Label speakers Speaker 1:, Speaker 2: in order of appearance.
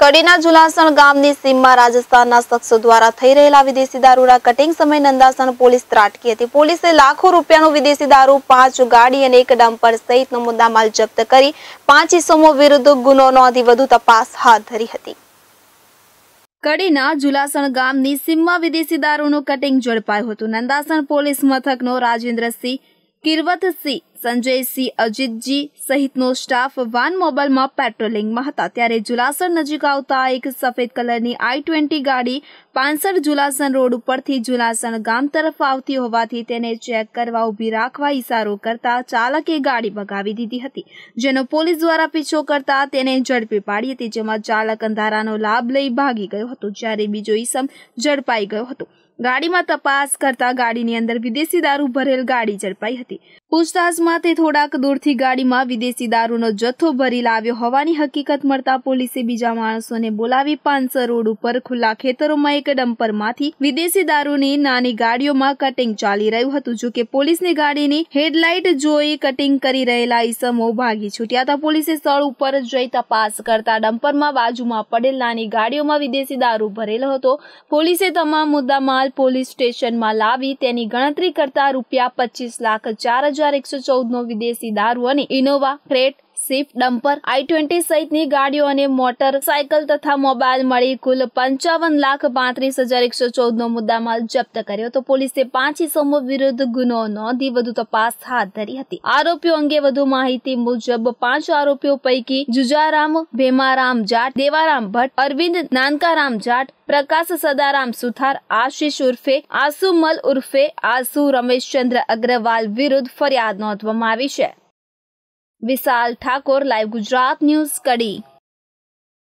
Speaker 1: કડીના જુલાસણ ગામની સીમમાં રાજસ્થાનના શખ્સો દ્વારા થઈ રહેલા વિદેશી દારૂના કટિંગ સમયે નંદાસણ પોલીસ ત્રાટકી હતી પોલીસે લાખો રૂપિયાનો વિદેશી દારૂ પાંચ ગાડી અને એક ડમ્પર સહિતનો મુદ્દામાલ જપ્ત કરી પાંચ ઇસમો વિરુદ્ધ ગુનો નોંધી વધુ તપાસ હાથ ધરી હતી કડીના જુલાસણ ગામની સીમમાં વિદેશી દારૂનું કટિંગ ઝડપાયું હતું નંદાસણ પોલીસ મથકનો રાજેન્દ્રસિંહ કિરવતસિંહ સંજયસિંહ અજીતજી સહિતનો સ્ટાફ વાન મોબાઈલમાં પેટ્રોલિંગમાં હતા ત્યારે જુલાસર નજીક આવતા એક સફેદ કલરની આઈ ટ્વેન્ટી ગાડી પાંસર જુલાસણ રોડ ઉપરથી જુલાસણ ગામ તરફ આવતી હોવાથી તેને ચેક કરવા ઊભી રાખવા ઇશારો કરતા ચાલકે ગાડી બગાવી દીધી હતી જેનો પોલીસ દ્વારા પીછો કરતા તેને ઝડપી પાડી હતી જેમાં ચાલક અંધારાનો લાભ લઈ ભાગી ગયો હતો જ્યારે બીજો ઈસમ ઝડપાઈ ગયો હતો ગાડીમાં તપાસ કરતા ગાડીની અંદર વિદેશી દારૂ ભરેલ ગાડી ઝડપાઈ હતી પૂછતાછમાં તે થોડાક દૂરથી ગાડીમાં વિદેશી દારૂનો જથ્થો ભરી લાવ્યો હોવાની હકીકત મળતા પોલીસે બીજા માણસોને બોલાવી પાંસર રોડ ઉપર ખુલ્લા ખેતરોમાં એક ડમ્પરમાંથી વિદેશી દારૂની નાની ગાડીઓમાં કટિંગ ચાલી રહ્યું હતું જોકે પોલીસની ગાડીની હેડલાઇટ જોઈ કટિંગ કરી રહેલા ઈસમો ભાગી છૂટ્યા હતા પોલીસે સ્થળ ઉપર જઈ તપાસ કરતા ડમ્પરમાં બાજુમાં પડેલ નાની ગાડીઓમાં વિદેશી દારૂ ભરેલો હતો પોલીસે તમામ મુદ્દામાલ પોલીસ સ્ટેશનમાં લાવી તેની ગણતરી કરતા રૂપિયા પચીસ લાખ ચાર હજાર એકસો ચૌદનો વિદેશી દારૂ અને ઇનોવા ક્રેટ શિપ ડમ્પર આઈ ટ્વેન્ટી સહિતની ગાડીઓ અને મોટર સાયકલ તથા મોબાઈલ મળી કુલ પંચાવન લાખ પાંત્રીસ હજાર એકસો ચૌદનો મુદ્દામાલ જપ્ત કર્યો તો પોલીસે પાંચ ઇસમો વિરુદ્ધ ગુનો નોંધી વધુ તપાસ હાથ ધરી હતી આરોપીઓ અંગે વધુ માહિતી મુજબ પાંચ આરોપીઓ પૈકી જુજારામ ભેમારામ જાટ દેવારામ ભટ્ટ અરવિંદ નાનકારામ જાટ પ્રકાશ સદારામ સુથાર આશીષ ઉર્ફે આસુ મલ ઉર્ફે આસુ રમેશચંદ્ર અગ્રવાલ વિરુદ્ધ ફરિયાદ નોંધવામાં આવી છે વિશાલ ઠાકોર લાઈવ ગુજરાત ન્યૂઝ કડી